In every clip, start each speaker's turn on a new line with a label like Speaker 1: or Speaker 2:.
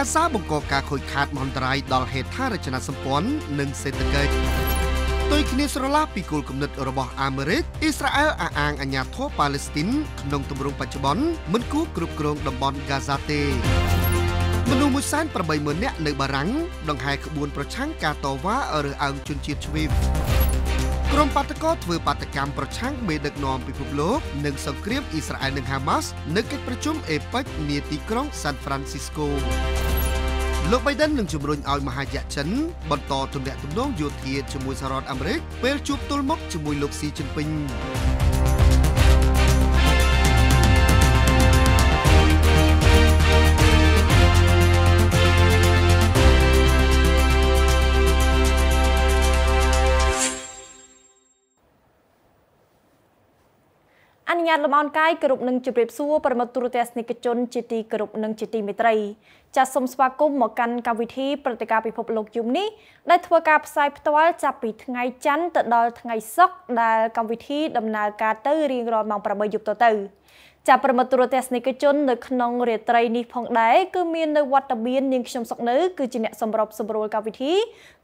Speaker 1: ការសារបង្កការខូចខាតមហន្តរាយដល់ហេដ្ឋារចនាសម្ព័ន្ធនិងសេដ្ឋកិច្ចដោយគ្នាស្រឡះពីគោលគំនិតរបស់អាមេរិកអ៊ីស្រាអែលអះអាងអាញាធរប៉ាឡេស្ទីនក្នុង ទម្រង់បច្ចុប្បន្នមិនគួរគ្រប់គ្រងតំបន់ហ្គាហ្សាទេមនុស្ស1.8ម៉ឺននាក់នៅបារាំងដង្ហែក្បួនប្រឆាំងការតវ៉ារើសអើងជនជាតិជ្វីបក្រុមបាតកោធ្វើបាតកម្មប្រឆាំងមេដឹកនាំពិភពលោកនិងសង្គ្រាមអ៊ីស្រាអែលនិងហាម៉ាស់នៅកិច្ចប្រជុំអេប៉ិចនាទីក្រុងសាន់ហ្វ្រាន់ស៊ីស្កូលោក Biden នឹងជំរុញឲ្យមហាយៈចិនបន្តទំនាក់ទំនងយោធាជាមួយសហរដ្ឋអាមេរិកពេលជួបទល់មុខជាមួយលោកស៊ីជីនពីង
Speaker 2: ញ្ញាតលំអនកាយគ្រប់នឹងជម្រាបសួរប្រិមត្តទូរទស្សនិកជនជាទីគោរពនិងជាទីមេត្រីចាសសូមស្វាគមន៍មកកាន់កម្មវិធីព្រឹត្តិការណ៍ពិភពលោកយប់នេះដែលធ្វើការផ្សាយផ្ទាល់ចាប់ពីថ្ងៃច័ន្ទទៅដល់ថ្ងៃសុក្រដែលកម្មវិធីដំណើរការទៅរៀងរាល់ម៉ោង8យប់ទៅចាប់ប្រមត្តទូរទស្សនិកជននៅក្នុងរាត្រីនេះផងដែរគឺមាននៅវត្តមាននាងខ្ញុំសុកនៅគឺជាអ្នកសម្របសម្រួលកម្មវិធី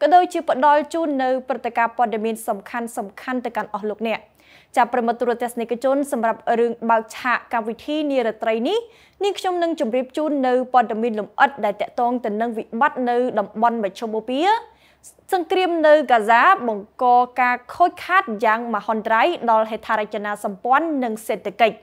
Speaker 2: ក៏ដូចជាផ្ដល់ជូននៅព្រឹត្តិការណ៍ព័ត៌មានសំខាន់សំខាន់ទៅកាន់អស់លោកអ្នក។ចាប់ប្រិមត្តទូរទស្សនិកជនសម្រាប់រឿងបើកឆាកកម្មវិធីនារត្រីនេះនាងខ្ញុំនឹងជម្រាបជូននៅព័ត៌មានលម្អិតដែលតកតងទៅនឹងវិបត្តិនៅតំបន់មជ្ឈមបូព៌ាសង្គ្រាមនៅកាហ្សាបង្កការខូចខាតយ៉ាងមហន្តរាយដល់ហេដ្ឋារចនាសម្ព័ន្ធនិ
Speaker 3: ងសេដ្ឋកិច្ច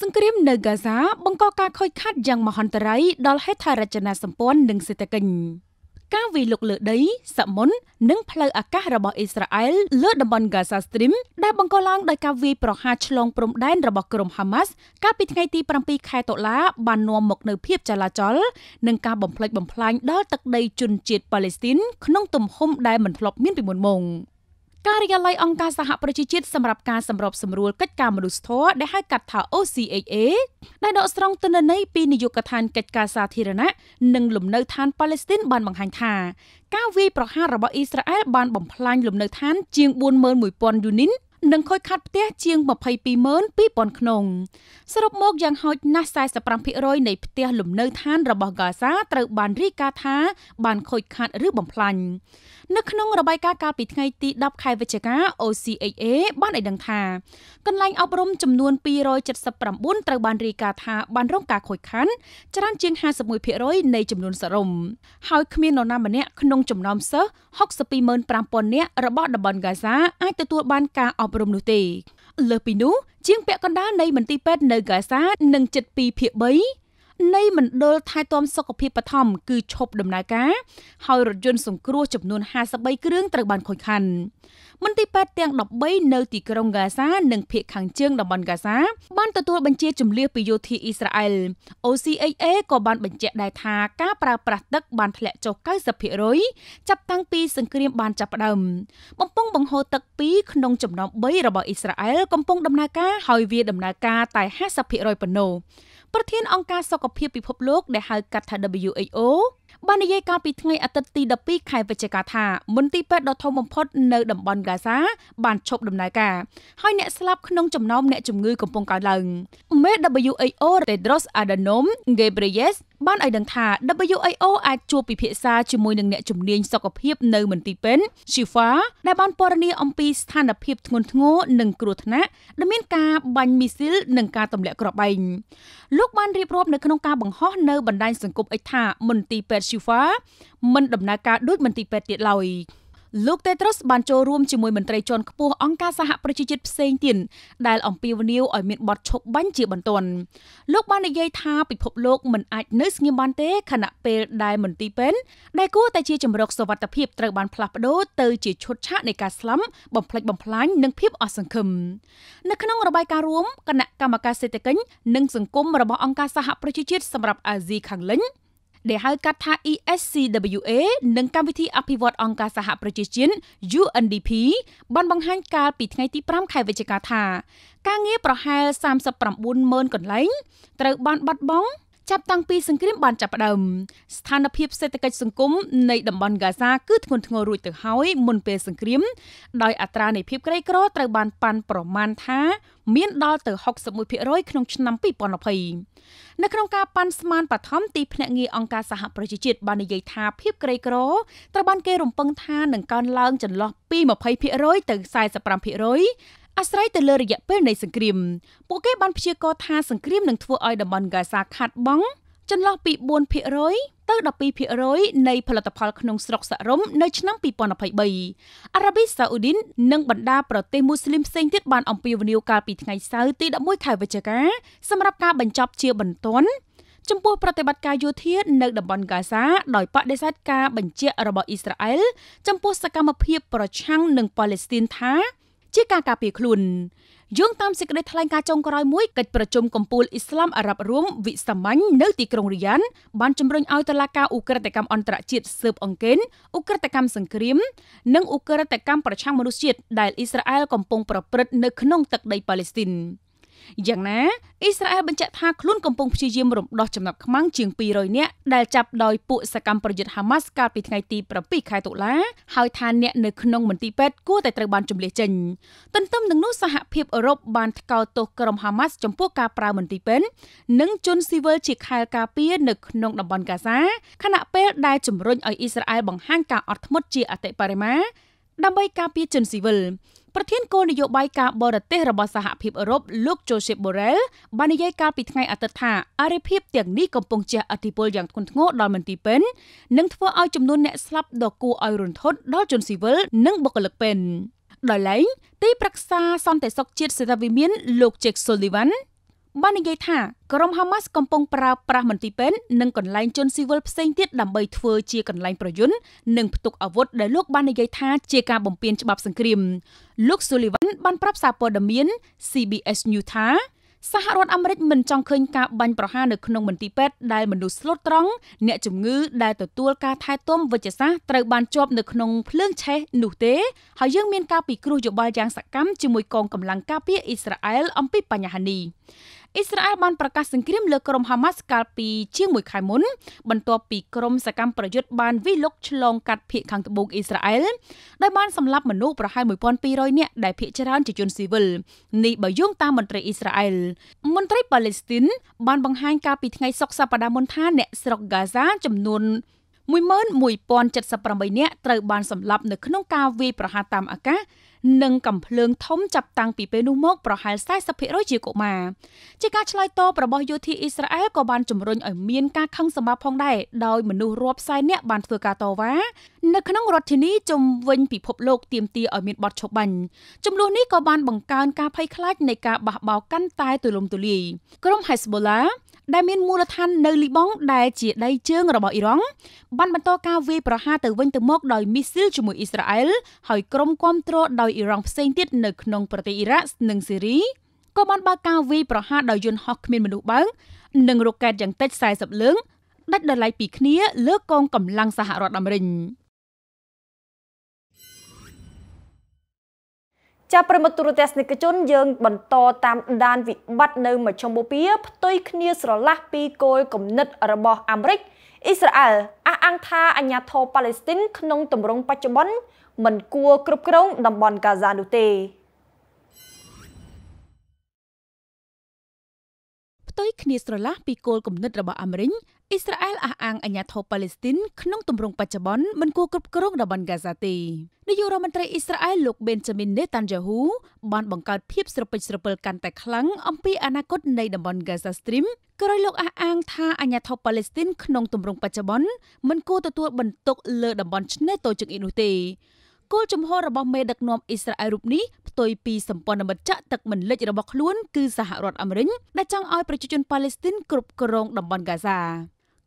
Speaker 3: សង្គ្រាមនៅកាហ្សាបង្កការខូចខាតយ៉ាងមហន្តរាយដល់ហេដ្ឋារចនាសម្ព័ន្ធនិងសេដ្ឋកិច្ចការវាយលុកលើដី សមុទ្រនិងផ្លូវអាកាសរបស់អ៊ីស្រាអែលលើតំបន់ Gaza Strip ដែលបង្កឡើងដោយការវាយប្រហារឆ្លងព្រំដែនរបស់ក្រុម Hamas កាលពីថ្ងៃទី7ខែតុលាបាននាំមកនូវភាពចលាចល និងការបំផ្លិចបំផ្លាញដល់ទឹកដីជនជាតិប៉ាឡេស្ទីន ក្នុងទំហំដែលមិនធ្លាប់មានពីមុនមក។ការិយាល័យអង្គការសហប្រជាជាតិសម្រាប់ការសម្របសម្រួលកិច្ចការមនុស្សធម៌ដែលហៅកាត់ថា OCHA ដែលដកស្រង់ទិន្នន័យពីនាយកដ្ឋានកិច្ចការសាធារណៈនិងលំនៅឋានប៉ាឡេស្ទីនបានបង្ហាញថា ការវាយប្រហាររបស់អ៊ីស្រាអែលបានបំផ្លាញលំនៅឋានជាង41000យូនីតនិងខូចខាតផ្ទះជាង222000ក្នុងសរុបមកយ៉ាងហោចណាស់45%នៃផ្ទះលំនៅឋានរបស់ហ្គាហ្សាត្រូវបានរាយការណ៍ថា បានខូចខាតឬបំផ្លាញ នៅក្នុងរបាយការណ៍កាលពីថ្ងៃទី10ខែវិច្ឆិកា OCHA បានឲ្យដឹងថាកន្លែងអប់រំចំនួន279ត្រូវបានរាយការណ៍ថាបានរងការខូចខាតច្រើនជាង51%នៃចំនួនសរុបហើយគ្មាននរណាម្នាក់ក្នុងចំណោមសិស្ស625,000នាក់របស់តំបន់ហ្គាហ្សាអាចទទួលបានការអប់រំនោះទេ លើសពីនោះជាងពាក់កណ្ដាលនៃ មន្ទីរពេទ្យនៅកាសានិងចិត្ត2ភាគ3នៃមណ្ឌលថែទាំសុខភាពបឋមគឺឈប់ដំណើរការ ហើយរថយន្តសង្គ្រោះចំនួន53គ្រឿងត្រូវបានខូចខាតមន្ទីរពេទ្យទាំង13នៅទីក្រុងហ្គាហ្សានិងភូមិខាងជើងតំបន់ហ្គាហ្សាបានទទួលបញ្ជាជំនះពីយោធាអ៊ីស្រាអែល OCHA ក៏បាន បញ្ជាក់ដែរថាការប្រើប្រាស់ទឹក បានធ្លាក់ចុះ90%ចាប់តាំងពី សង្គ្រាមបានចាប់ផ្ដើមបំពង់បង្ហូរទឹក2ក្នុងចំណោម3របស់អ៊ីស្រាអែលកំពុងដំណើរការហើយវាដំណើរការតែ50%ប៉ុណ្ណោះប្រធានអង្គការសុខភាពពិភពលោកដែលហៅកាត់ថា WHO បាននិយាយកាលពីថ្ងៃអាទិត្យទី12ខែវិច្ឆិកាថាមន្ទីរពេទ្យដ៏ធំបំផុតនៅតំបន់ហ្គាហ្សា បានឈប់ដំណើរការហើយអ្នកស្លាប់ក្នុងចំណោមអ្នកជំងឺកំពុងកើនឡើងមេ WHO Tedros Adhanom Ghebreyesus បានឲ្យដឹងថា WHO អាចជួបពិភាក្សាជាមួយនឹងអ្នកជំនាញសុខភាពនៅមន្ទីរពេទ្យ Shifa ដែលបានពណ៌នាអំពីស្ថានភាពធ្ងន់ធ្ងរនិងគ្រោះថ្នាក់ដែលមានការបាញ់មីស៊ីលនិងការទម្លាក់គ្រាប់បែងលោកបានរៀបរាប់នៅក្នុងការបង្ហោះនៅបណ្ដាញសង្គម X ថាមន្ទីរពេទ្យស៊ូវ៉ាមិនដំណើរការដូចមន្ទីរពេទ្យទៀតឡើយលោកតេត្រូសបានចូលរួមជាមួយមន្ត្រីជាន់ខ្ពស់អង្គការសហប្រជាជាតិផ្សេងទៀតដែលអំពាវនាវឲ្យមានបទឈប់បាញ់ជាបន្ទាន់លោកបាននិយាយថាពិភពលោកមិនអាចនៅស្ងៀមបានទេខណៈពេលដែលមន្ទីរពេទ្យដែលគួរតែជាជំរកសុវត្ថិភាពត្រូវបានផ្លាស់ប្ដូរទៅជាឈុតឆាកនៃការស្លាប់បំផ្លិចបំផ្លាញនិងភាពអស់សង្ឃឹមនៅក្នុងរបាយការណ៍រួមគណៈកម្មការសេដ្ឋកិច្ចនិងសង្គមរបស់អង្គការសហប្រជាជាតិសម្រាប់អាស៊ីខាងលិចដែលហៅកាត់ថា ESCWA និងកម្មវិធីអភិវឌ្ឍអង្គការសហប្រជាជាតិ UNDP បានបង្ហាញកាលពីថ្ងៃទី5ខែវិច្ឆិកាថាការងារប្រហែល39ម៉ឺនកន្លែងត្រូវបានបាត់បង់ចាប់តាំងពីសង្គ្រាមបានចាប់ផ្ដើមស្ថានភាពសេដ្ឋកិច្ចសង្គមនៃតំបន់ហ្គាហ្សាគឺធ្ងន់ធ្ងររួចទៅហើយមុនពេលសង្គ្រាមដោយអត្រានៃភាពក្រីក្រត្រូវបានប៉ាន់ប្រមាណថា មានដល់ទៅ61%ក្នុងឆ្នាំ2020នៅក្នុងការប៉ាន់ស្មានបឋមទីភ្នាក់ងារអង្គការសហប្រជាជាតិបាននិយាយថាភាពក្រីក្រត្រូវបានគេរំពឹងថានឹងកើនឡើងចន្លោះពី20%ទៅ45%អាស្រ័យទៅលើរយៈពេលនៃសង្គ្រាមពួកគេបានព្យាករថាសង្គ្រាមនឹងធ្វើឲ្យតំបន់ហ្គាហ្សាខាត់បង់ចន្លោះពី4%ទៅ12%នៃផលិតផលក្នុងស្រុកសរុបនៅឆ្នាំ2023អារ៉ាប៊ីសាអ៊ូឌីននិងបណ្ដាប្រទេសមូស្លីមផ្សេងទៀតបានអំពាវនាវកាលពីថ្ងៃសៅរ៍ទី11ខែវិច្ឆិកា សម្រាប់ការបញ្ចប់ជាបន្ទាន់ចំពោះប្រតិបត្តិការយោធានៅតំបន់ហ្គាហ្សាដោយបដិសេធការបញ្ជារបស់អ៊ីស្រាអែលចំពោះសកម្មភាពប្រឆាំងនឹងប៉ាឡេស្ទីនថាជាការការពារខ្លួនយោងតាមសេចក្តីថ្លែងការណ៍ចុងក្រោយមួយកិច្ចប្រជុំកម្ពុជាអ៊ីស្លាមអារ៉ាប់រួម វិសាមញ្ញនៅទីក្រុងរីយ៉ានបានជំរុញឲ្យតុលាការអ៊ុក្រិតកម្មអន្តរជាតិស៊ើបអង្កេតអ៊ុក្រិតកម្មសង្គ្រាម និងអ៊ុក្រិតកម្មប្រឆាំងមនុស្សជាតិដែលអ៊ីស្រាអែលកំពុងប្រព្រឹត្តនៅក្នុងទឹកដីប៉ាឡេស្ទីន។យ៉ាងណាអ៊ីស្រាអែលបញ្ជាក់ថាខ្លួនកំពុងព្យាយាមរំដោះចំណាប់ខ្មាំងជាង200នាក់ដែលចាប់ដោយពួកសកម្មប្រយុទ្ធហាម៉ាស់កាលពីថ្ងៃទី7ខែតុលាហើយថាអ្នកនៅក្នុងមន្ទីរពេទ្យគួរតែត្រូវបានជម្លៀសចេញទន្ទឹមនឹងនោះសហភាពអឺរ៉ុបបានថ្កោលទោសក្រុមហាម៉ាស់ចំពោះការប្រើមន្ទីរពេទ្យនិងជនស៊ីវិលជាខែលការពារនៅក្នុងតំបន់កាហ្សាខណៈពេលដែលជំរុញឲ្យអ៊ីស្រាអែលបង្ហាញការអត់ធ្មត់ជាអតិបរមាដើម្បីការពារជនស៊ីវិលប្រធានគោលនយោបាយការបរទេសរបស់សហភាពអឺរ៉ុបលោក Joseph Borrell បាននិយាយកាលពីថ្ងៃអាទិត្យថាអរិភាពទាំងនេះកំពុងជះឥទ្ធិពលយ៉ាងធ្ងន់ធ្ងរដល់មន្ទីរពេទ្យនិងធ្វើឲ្យចំនួនអ្នកស្លាប់ដ៏គួរឲ្យរន្ធត់ដល់ជនស៊ីវិលនិងបុគ្គលិកពេទ្យដោយឡែកទីប្រឹក្សាសន្តិសុខជាតិសេរីវិមានលោក Jake Sullivan បាននិយាយថាក្រុមហាម៉ាស់កំពុងប្រើប្រាស់មន្ទីរពេទ្យនិងកន្លែងជនស៊ីវិលផ្សេងទៀតដើម្បីធ្វើជាកន្លែងប្រយុទ្ធនិងផ្ទុកអាវុធដែលលោក បាននិយាយថាជាការបំពានច្បាប់សង្គ្រាមលោកស៊ូលីវ៉ាន់បានប្រាប់សារព័ត៌មាន CBS News ថាសហរដ្ឋអាមេរិកមិនចង់ឃើញការបាញ់ប្រហារនៅក្នុងមន្ទីរពេទ្យដែលមនុស្សស្លូតត្រង់អ្នកជំងឺដែលទទួលការថែទាំវិជ្ជសាស្ត្រត្រូវបានជាប់នៅក្នុងភ្លើងឆេះនោះទេហើយយើងមានការពិគ្រោះយោបល់យ៉ាងសកម្មជាមួយកងកម្លាំងការពារអ៊ីស្រាអែលអំពីបញ្ហានេះអ៊ីស្រាអែលបានប្រកាសសង្គ្រាមលើក្រុមហាម៉ាស់កាលពីជាង1ខែមុនបន្ទាប់ពីក្រុមសកម្មប្រយុទ្ធបានវាយលុកឆ្លងកាត់ភៀកខាងត្បូងអ៊ីស្រាអែលដែលបានសម្លាប់មនុស្សប្រហែល1200នាក់ដែលភៀកច្រើនជាជនស៊ីវិលនេះបើយោងតាមមន្ត្រីអ៊ីស្រាអែលមន្ត្រីប៉ាឡេស្ទីនបានបង្ហាញកាលពីថ្ងៃសុក្រសប្តាហ៍មុនថាអ្នកស្រុកហ្គាហ្សាចំនួន11078នាក់ត្រូវបានសម្លាប់នៅក្នុងការវាយប្រហារតាមអាកាសនិងកំភ្លើងធំចាប់តាំងពីពេលនោះមកប្រហែល40%ជាកុមារជាការឆ្លើយតបរបស់យោធាអ៊ីស្រាអែលក៏បានជំរុញឲ្យមានការខឹងសម្បាផងដែរដោយមនុស្សរាប់សែននាក់បានធ្វើការតវ៉ានៅក្នុងរដ្ឋធានីជុំវិញពិភពលោកទាមទារឲ្យមានបទឈប់បាញ់ចំនួននេះក៏បានបង្កើនការភ័យខ្លាចនៃការបះបោរកាន់តែទូលំទូលាយក្រុម Hezbollah ដែលមានមូលដ្ឋាននៅលីបង់ដែលជាដីជើងរបស់អ៊ីរ៉ង់បានបន្តការវាយប្រហារទៅវិញទៅមកដោយមីស៊ីលជាមួយអ៊ីស្រាអែលហើយក្រុមគាំទ្រដោយអ៊ីរ៉ង់ផ្សេងទៀតនៅក្នុង ប្រទេសអ៊ីរ៉ាក់និងស៊ីរីក៏បានបើកការវាយប្រហារដោយយន្តហោះគ្មានមនុស្សបើកនិងរ៉ុកកែតយ៉ាងតិច40លើងដាច់ដោយឡែកពីគ្នាលើកងកម្លាំងសហរដ្ឋអាមេរិក
Speaker 2: ចាប់ប្រិមត្តទូរទស្សនិកជនយើងបន្តតាមដានវិបត្តិនៅមជ្ឈមបូព៌ាផ្ទុយគ្នាស្រឡះពីគោលគំនិត របស់អាមេរិកអ៊ីស្រាអែលអះអាងថាអាញាធរប៉ាឡេស្ទីន ក្នុងទម្រង់បច្ចុប្បន្នមិនគួរគ្រប់គ្រងត
Speaker 3: ំបន់កាហ្សានោះទេផ្ទុយគ្នាស្រឡះពីគោលគំនិត របស់អាមេរិកអ៊ីស្រាអែលអះអាងអាញាធរប៉ាឡេស្ទីនក្នុងទម្រង់បច្ចុប្បន្នមិនគួរគ្រប់គ្រងតំបន់ហ្គាហ្សាទេនាយករដ្ឋមន្ត្រីអ៊ីស្រាអែលលោក Benjamin Netanyahu បានបង្កើតភាពស្រពិចស្រពិលកាន់តែខ្លាំងអំពីអនាគតនៃតំបន់ Gaza Strip ក្រោយលោកអះអាងថាអាញាធរប៉ាឡេស្ទីនក្នុងទម្រង់បច្ចុប្បន្នមិនគួរទទួលបន្ទុកលើតំបន់ឆ្នេរតូចចង្អៀតនោះទេគោលជំហររបស់មេដឹកនាំអ៊ីស្រាអែលរូបនេះផ្ទុយពីសម្ព័ន្ធមិត្តចាក់ទឹកមិនលិចរបស់ខ្លួនគឺសហរដ្ឋអាមេរិកដែលចង់ឲ្យប្រជាជនប៉ាឡេស្ទីនគ្រប់គ្រងតំបន់ហ្គាហ្សា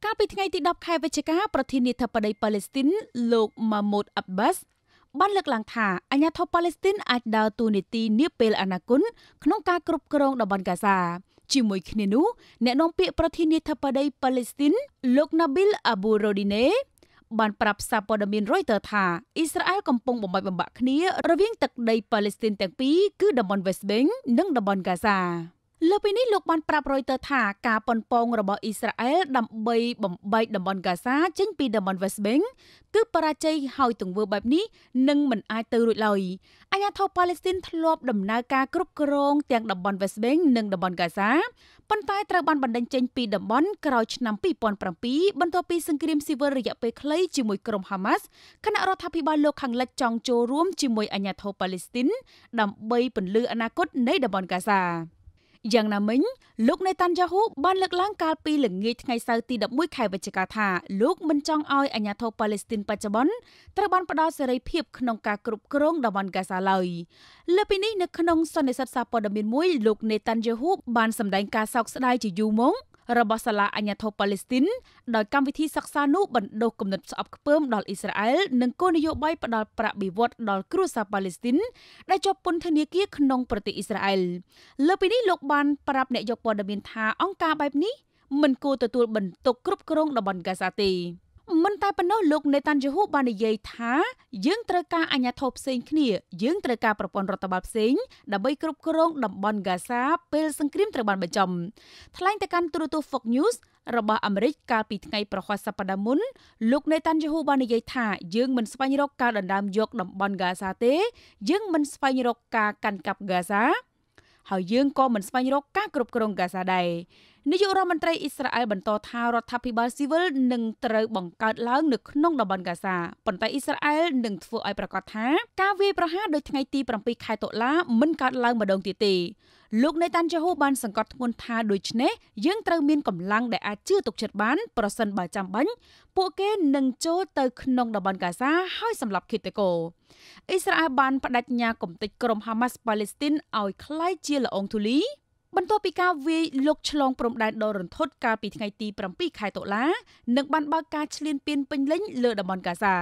Speaker 3: កាលពីថ្ងៃទី10ខែវិច្ឆិកាប្រធានាធិបតីប៉ាឡេស្ទីនលោក Mahmoud Abbas បានលើកឡើងថាអាញាធិបតេយ្យប៉ាឡេស្ទីនអាចដើរតួនាទីនាពេលអនាគតក្នុងការគ្រប់គ្រងតំបន់កាហ្សាជាមួយគ្នានោះអ្នកនាំពាក្យប្រធានាធិបតីប៉ាឡេស្ទីនលោក Nabil Abu Rodine បានប្រាប់សារព័ត៌មាន Reuters ថាអ៊ីស្រាអែលកំពុងបំបាច់បំបាក់គ្នារវាងទឹកដីប៉ាឡេស្ទីនទាំងពីរគឺតំបន់ West Bank និងតំបន់ Gaza លើពីនេះលោកបានប្រាប់រយទ័រថាការប៉ុនប៉ងរបស់អ៊ីស្រាអែលដើម្បីបំបែកតំបន់ហ្គាហ្សាចេញពីតំបន់ West Bank គឺបរាជ័យហើយទង្វើបែបនេះនឹងមិនអាចទៅរួចឡើយអាញាធរប៉ាឡេស្ទីនធ្លាប់ដំណើរការគ្រប់គ្រងទាំងតំបន់ West Bank និងតំបន់ហ្គាហ្សាប៉ុន្តែត្រូវបានបណ្តេញចេញពីតំបន់ក្រោយឆ្នាំ2007បន្ទាប់ពីសង្គ្រាមស៊ីវិលរយៈពេលខ្លីជាមួយក្រុម Hamas គណៈរដ្ឋាភិបាលលោកខាងលិចចង់ចូលរួមជាមួយអាញាធរប៉ាឡេស្ទីនដើម្បីពន្លឺអនាគតនៃតំបន់ហ្គាហ្សាយ៉ាងណាមិញលោកណេតាន់យ៉ាហ៊ូបានលើកឡើងកាលពីល្ងាចថ្ងៃសៅរ៍ទី11ខែវិច្ឆិកាថាលោកមិនចង់ឲ្យអាញាធិបតេយ្យប៉ាឡេស្ទីនបច្ចុប្បន្នត្រូវបានផ្ដល់សេរីភាពក្នុងការគ្រប់គ្រងតំបន់ហ្គាសាឡើយលើពីនេះនៅក្នុងសន្និសីទសារព័ត៌មានមួយលោកណេតាន់យ៉ាហ៊ូបានសម្ដែងការសោកស្ដាយជាយូរមករបស់សាលាអញ្ញធិបប៉ាឡេស្ទីនដោយកម្មវិធីសិក្សានោះបណ្ដុះគំនិតស្អប់ខ្ពើមដល់អ៊ីស្រាអែលនិងគោលនយោបាយផ្ដាល់ប្រាក់បៀវត្សដល់គ្រួសារប៉ាឡេស្ទីនដែលជាប់ពន្ធនាគារក្នុងប្រទេសអ៊ីស្រាអែលលើពីនេះលោកបានប្រាប់អ្នកយកព័ត៌មានថាអង្គការបែបនេះមិនគួរទទួលបន្ទុកគ្រប់គ្រងតំបន់កាហ្សាទេមិនតែប៉ុណ្ណោះលោកនេតាន់យូហូបាននិយាយថាយើងត្រូវការអាញាធរផ្សេងគ្នា យើងត្រូវការប្រព័ន្ធរដ្ឋបាលផ្សេងដើម្បីគ្រប់គ្រងតំបន់ហ្គាហ្សាពេលសង្គ្រាមត្រូវបានបញ្ចប់ថ្លែងទៅកាន់ទូរទស្សន៍ Fox News របស់អាមេរិកកាលពីថ្ងៃប្រហ័សសប្តាហ៍មុនលោកនេតាន់យូហូបាននិយាយថាយើងមិនស្វែងរកការដណ្ដើមយកតំបន់ហ្គាហ្សាទេយើងមិនស្វែងរកការកាន់កាប់ហ្គាហ្សាហើយយើងក៏មិនស្វែងរកការគ្រប់គ្រងហ្គាហ្សាដែរនាយករដ្ឋមន្ត្រីអ៊ីស្រាអែលបន្តថារដ្ឋាភិបាលស៊ីវិលនឹងត្រូវបង្កើតឡើងនៅក្នុងតំបន់កាហ្សាប៉ុន្តែអ៊ីស្រាអែលនឹងធ្វើឲ្យប្រកាសថាការវាយប្រហារដោយថ្ងៃទី7ខែតុលាមិនកើតឡើងម្ដងទៀតទេលោកណេតានយ៉ាហ៊ូបានសង្កត់ធ្ងន់ថាដូច្នេះយើងត្រូវមានកម្លាំងដែលអាចជឿទុកចិត្តបានប្រសិនបើចាំបាច់ពួកគេនឹងចូលទៅក្នុងតំបន់កាហ្សាហើយសម្លាប់ឃាតករអ៊ីស្រាអែលបានបដិញ្ញាកំទេចក្រុមហាម៉ាស់ប៉ាឡេស្ទីនឲ្យคล้ายជាល្អងធូលីបន្ទាប់ពីការវាយលុកឆ្លងព្រំដែនដ៏រន្ធត់កាលពីថ្ងៃទី7ខែតុលានិងបានបើកការឈ្លានពានពេញលេញលើតំបន់កាហ្សា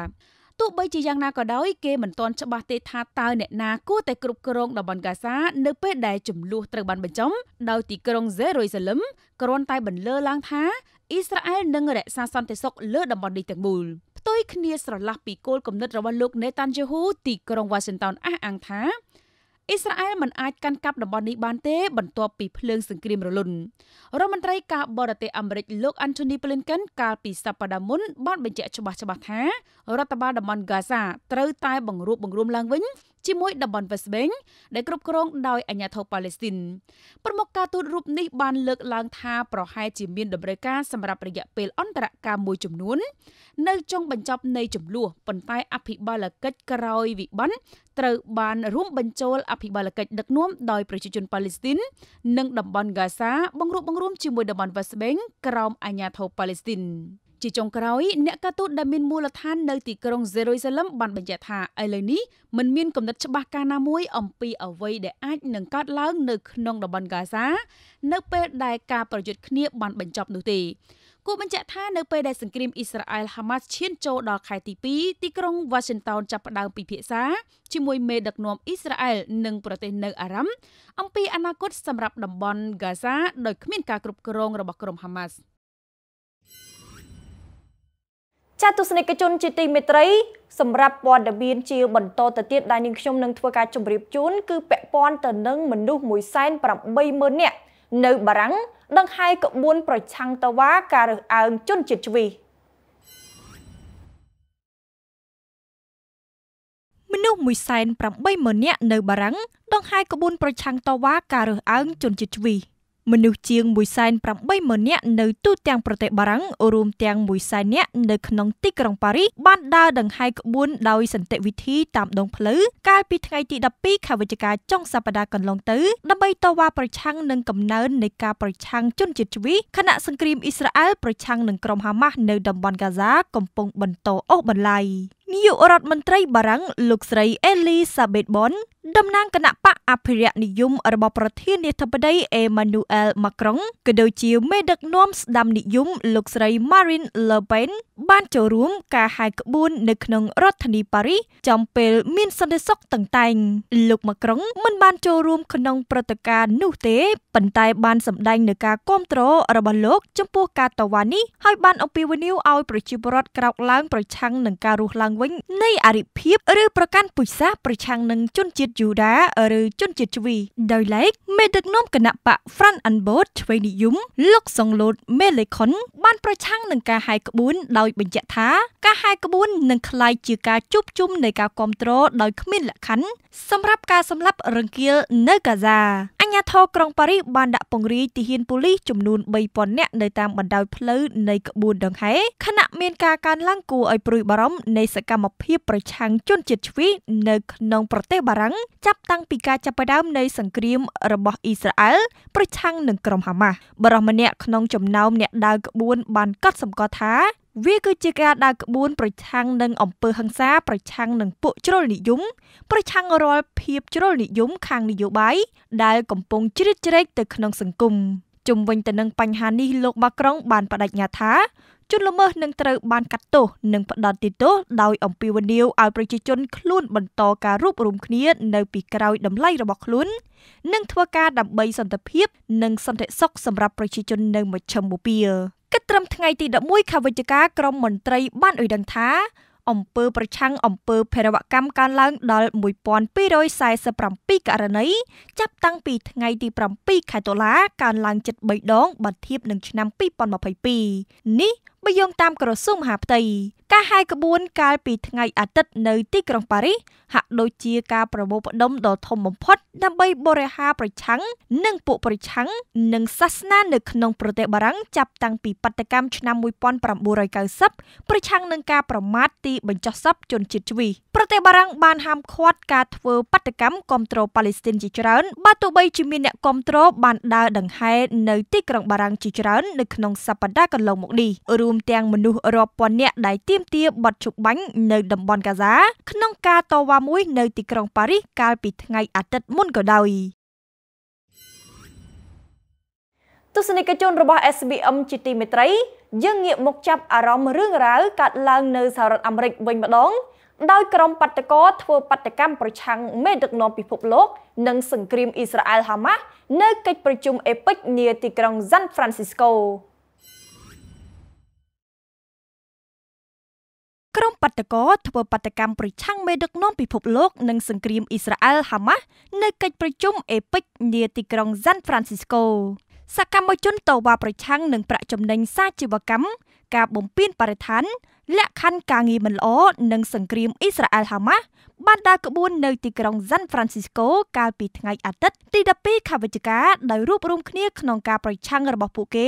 Speaker 3: ទោះបីជាយ៉ាងណាក៏ដោយគេមិនទាន់ច្បាស់ទេថាតើអ្នកណាគួរតែគ្រប់គ្រងតំបន់កាហ្សានៅពេលដែលចំនួនត្រូវបានបញ្ចំដោយទីក្រុងសេរុយសាឡឹមគ្រាន់តែបន្លឺឡើងថាអ៊ីស្រាអែលនឹងរក្សាសន្តិសុខលើតំបន់នេះទាំងមូលផ្ទុយគ្នាស្រឡះពីគោលគំនិតរបស់លោក Netanyahu ទីក្រុង Washington អះអាងថាអ៊ីស្រាអែលមិនអាចកាន់កាប់តំបន់នេះបានទេបន្ទាប់ពីភ្លើងសង្គ្រាមរលុនរដ្ឋមន្ត្រីការបរទេសអាមេរិកលោក Anthony Blinken កាលពីសប្តាហ៍មុនបានបញ្ជាក់ច្បាស់ច្បាស់ថារដ្ឋបាលតំបន់ Gaza ត្រូវតែបង្រួបបង្រួមឡើងវិញជាមួយតំបន់ West Bank ដែលគ្រប់គ្រងដោយអាញាធិបតេយ្យប៉ាឡេស្ទីនប្រមុខការទូតរូបនេះ បានលើកឡើងថាប្រហែលជាមានដំណើរការសម្រាប់រយៈពេលអន្តរការមួយចំនួននៅចុងបញ្ចប់នៃចំនួនប៉ុន្តែអភិបាលកិច្ចក្រោយវិបត្តិត្រូវបាន រួមបញ្ចូលអភិបាលកិច្ចដឹកនាំដោយប្រជាជនប៉ាឡេស្ទីននិងតំបន់ហ្គាសា បង្រួបបង្រួមជាមួយតំបន់ West Bank ក្រោមអាញាធិបតេយ្យប៉ាឡេស្ទីនជាចុងក្រោយអ្នកកាទូតដែលមានមូលដ្ឋាននៅទីក្រុងเซរុយសាឡឹមបានបញ្ជាក់ថាឥឡូវនេះมันមានកំណត់ច្បាស់ការណាមួយអំពីអ្វីដែលអាចនឹងកើតឡើងនៅក្នុងតំបន់ហ្គាហ្សា នៅ ពេលដែលការប្រយុទ្ធគ្នាបានបញ្ចប់នោះទេគូបញ្ជាក់ថានៅ ពេលដែលសង្គ្រាមអ៊ីស្រាអែលហាម៉ាស់ឈានចូលដល់ខែទី2ទីក្រុង Washington ចាប់ផ្ដើមពិភាក្សាជាមួយមេដឹកនាំអ៊ីស្រាអែលនិងប្រទេសនៅអារ៉ាប់អំពីអនាគតសម្រាប់តំបន់ Gaza ដោយគ្មានការគ្រប់គ្រងរបស់ក្រុមហាម៉ាស់
Speaker 2: ចាទស្សនិកជនជាទីមេត្រីសម្រាប់ព័ត៌មានជាបន្តទៅទៀតដែលនាងខ្ញុំនឹងធ្វើការជម្រាបជូនគឺពាក់ព័ន្ធទៅនឹងមនុស្ស1.80000នាក់នៅបារាំងដង្ហែក្បួនប្រឆាំងតវ៉ាការរើសអើងជនជាតិជ្វីមនុស្ស1.80000នាក់នៅបារាំងដង្ហែក្បួនប្រឆាំងតវ៉ាការរើសអើងជនជាតិជ្វីមនុស្សជាង1.80000នាក់នៅទូទាំងប្រទេសបារាំងរួមទាំង100,000នាក់នៅក្នុងទីក្រុងប៉ារីសបានដើរដង្ហែក្បួនដោយសន្តិវិធីតាមដងផ្លូវកាលពីថ្ងៃទី12ខែវិច្ឆិកាចុងសប្តាហ៍កន្លងទៅដើម្បីតវ៉ាប្រឆាំងនឹងកំណើននៃការប្រឆាំងជនជាតិជ្វីខណៈសង្គ្រាមអ៊ីស្រាអែលប្រឆាំងនឹងក្រុមហាម៉ាស់នៅតំបន់ហ្គាហ្សាកំពុងបន្តអូសបន្លាយនាយករដ្ឋមន្ត្រី បារាំងលោកស្រីអេលីសាបេតប៊ុនតំណាងគណៈបកអភិរក្សនិយមរបស់ប្រធានាធិបតីអេម៉ានូអែលម៉ាក្រុងក៏ដូចជាមេដឹកនាំស្ដាំនិយមលោកស្រី Marine Le Pen បានចូលរួមការហាយក្បួននៅក្នុងរដ្ឋធានីប៉ារីសចំពេល មានសន្តិសុខតឹងតែង លោកម៉ាក្រុង មិនបានចូលរួម ក្នុងព្រឹត្តិការណ៍នោះទេប៉ុន្តែ បាន សម្ដែងនៅការគាំទ្ររបស់លោក ចំពោះការតវ៉ានេះហើយបានអំពាវនាវឲ្យប្រជាពលរដ្ឋក្រោកឡើង ប្រឆាំងនឹងការរុះឡើងវិញនៃអរិភាពឬប្រកាន់ពុជសាសប្រឆាំងនឹងជនជាតិយូដាឬជនជាតិជ្វី ដោយឡែកមេដឹកនាំគណៈបក Fran Anbot ឆ្វេងនិយមលោកសុងលូតមេលេខុនបានប្រឆាំងនឹងការហាយក្បួនដោយបញ្ជាក់ថាការហាយក្បួននឹងคล้ายជាការជួបជុំនៃការគ្រប់គ្រងដោយគ្មានលក្ខខណ្ឌសម្រាប់ការសម្លាប់រង្គាលនៅកាហ្សាញ្ញាធរក្រុងប៉ារីសបានដាក់ពង្រាយទីហ៊ានប៉ូលីសចំនួន3000នាក់នៅតាមបណ្ដោយផ្លូវនៃក្បួនដង្ហែខណៈមានការកើនឡើងគួរឲ្យព្រួយបារម្ភនៃសកម្មភាពប្រឆាំងជនជាតិជ្វី នៅក្នុងប្រទេសបារាំងចាប់តាំងពីការចាប់ផ្ដើមនៃ សង្គ្រាមរបស់អ៊ីស្រាអែលប្រឆាំងនឹងក្រុមហាម៉ាស់បរិមម្នាក់ក្នុងចំណោមអ្នកដើរក្បួន បានកត់សម្គាល់ថាវាគឺជាការដើរក្បួនប្រឆាំងនឹងអំពើហិង្សាប្រឆាំងនឹងពួកជ្រុលនិយមប្រឆាំងរាល់ភាពជ្រុលនិយមខាងនយោបាយដែលកំពុងជ្រៀតជ្រែកទៅក្នុងសង្គមជុំវិញទៅនឹងបញ្ហានេះលោកបាក្រុងបានបដិញ្ញាថាជនល្មើសនឹងត្រូវបានកាត់ទោសនិងផ្ដន្ទាទោសដោយអំពាវនាវឲ្យប្រជាជនខ្លួនបន្តការរួបរមគ្នានៅពីក្រោយតម្លៃរបស់ខ្លួននិងធ្វើការដើម្បីសន្តិភាព និងសន្តិសុខសម្រាប់ប្រជាជននៅមជ្ឈិមបូព៌ាគិតត្រឹមថ្ងៃទី11ខែវិច្ឆិកាក្រមមន្ត្រីបានឲ្យដឹងថាអង្គើប្រឆាំងអង្គើភេរវកម្មកើនឡើងដល់1247ករណីចាប់តាំងពីថ្ងៃទី7ខែតុលាកើនឡើងជិត3ដងបើធៀបនឹងឆ្នាំ2022នេះបើយោងតាមក្រសួងមហាផ្ទៃការហាយក្បួនកាលពីថ្ងៃអាទិត្យនៅទីក្រុងប៉ារីសហាក់ដូចជាការប្រមូលផ្ដុំដ៏ធំបំផុតដើម្បីបរិហារប្រឆាំងនិងពួកប្រឆាំងនិងសាសនានៅក្នុងប្រទេសបារាំងចាប់តាំងពីបាតកម្មឆ្នាំ1990ប្រឆាំងនឹងការប្រមាថទីបញ្ចុះសពជនជាតិជ្វីប្រទេសបារាំងបានហាមឃាត់ការធ្វើបាតកម្មគ្រប់គ្រងប៉ាឡេស្ទីនជាច្រើនបើទោះបីជាមានអ្នកគ្រប់គ្រងបានដើរដង្ហែនៅទីក្រុងបារាំងជាច្រើននៅក្នុងសប្តាហ៍កន្លងមកនេះរួរួមទាំងមនុស្សរាប់ពាន់នាក់ដែលទាមទារបទជប់បាញ់នៅតំបន់ កាហ្សាក្នុងការតវ៉ាមួយនៅទីក្រុងប៉ារីសកាលពីថ្ងៃអាទិត្យមុនក៏ដោយទស្សនិកជនរបស់ SBM ជាទីមេត្រីយើងងាកមកចាប់អារម្មណ៍រឿងរ៉ាវកើតឡើងនៅសហរដ្ឋអាមេរិកវិញម្ដងដោយក្រុមបាតកោធ្វើបាតកម្មប្រឆាំងមេដឹកនាំពិភពលោក និងសង្គ្រាមអ៊ីស្រាអែលហាម៉ាស់នៅកិច្ចប្រជុំអេពិកនាទីក្រុង San Francisco ក្រុមបាតកោធ្វើបាតកម្មប្រឆាំងមេដឹកនាំពិភពលោកនិងសង្គ្រាមអ៊ីស្រាអែលហាម៉ាស់នៅកិច្ចប្រជុំអេពិកនាទីក្រុងសាន់ហ្វ្រាន់ស៊ីស្កូសកម្មជនតវ៉ាប្រឆាំងនឹងប្រាក់ចំណេញសាជីវកម្មការបំពានបរិស្ថានលក្ខខណ្ឌការងារមិនល្អនិងសង្គ្រាមអ៊ីស្រាអែលហាម៉ាស់បានដើរក្បួននៅទីក្រុង San Francisco កាលពីថ្ងៃអាទិត្យទី12ខែវិច្ឆិកាដោយរួបរวมគ្នាក្នុងការប្រឆាំងរបស់ពួកគេ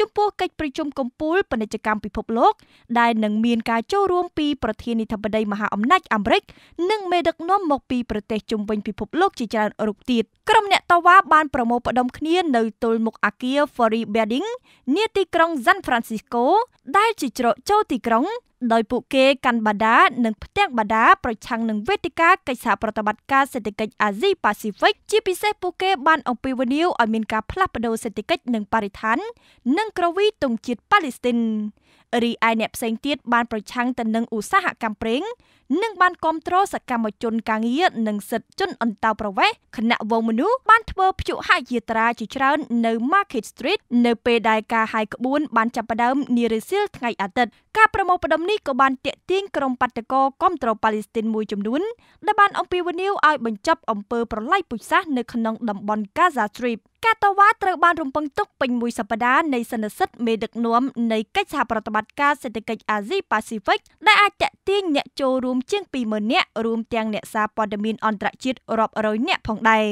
Speaker 2: ចំពោះកិច្ចប្រជុំកំពូលពាណិជ្ជកម្មពិភពលោក ដែលនឹងមានការចូលរួមពីប្រធានាធិបតីមហាអំណាចអាមេរិកនិងមេដឹកនាំមកពីប្រទេសជុំវិញពិភពលោកជាច្រើនរូបទៀតក្រុមអ្នកតវ៉ាបានប្រមូលផ្តុំគ្នានៅទល់មុខអគារ Ferry Building នាទីក្រុង San Francisco ដែលជាច្រកចូលទីក្រុងដោយពួកគេកាន់បដានិងផ្ទាំងបដាប្រឆាំងនឹងវេទិកាកិច្ចសហប្រតិបត្តិការសេដ្ឋកិច្ចអាស៊ីប៉ាស៊ីហ្វិកជាពិសេសពួកគេ បានអំពាវនាវឲ្យមានការផ្លាស់ប្តូរសេដ្ឋកិច្ចនិងបរិស្ថាននិងក្រវីទង់ជាតិប៉ាឡេស្ទីនរីឯអ្នកផ្សេងទៀតបានប្រឆាំងទៅនឹងឧស្សាហកម្មប្រេង និងបានគ្រប់គ្រងសកម្មជនកាងារនិងសិទ្ធិជនអន្តោប្រវេសន៍គណៈវងមនុស្សបានធ្វើភយុហយាត្រាជាច្រើននៅ Market Street នៅពេលដែលការហាយក្បួនបានចាប់ផ្ដើមនារសៀលថ្ងៃអាទិត្យការប្រមូលផ្ដុំនេះក៏បានទាក់ទាញក្រុមបាតកោគ្រប់គ្រងប៉ាឡេស្ទីនមួយចំនួនដែលបានអំពាវនាវឲ្យបញ្ចប់អំពើប្រល័យពូជសាសន៍នៅក្នុងតំបន់ Gaza Strip ការតវ៉ាត្រូវបានរំពឹងទុកពេញមួយសប្តាហ៍នៃសន្និសីទមេដឹកនាំនៃកិច្ចសហប្រតិបត្តិការសេដ្ឋកិច្ចអាស៊ីប៉ាស៊ីហ្វិកដែលអាចតាក់ទាញអ្នកចូលរួមជាង20,000នាក់រួមទាំងអ្នកសារព័ត៌មានអន្តរជាតិរាប់រយនាក់ផងដែរ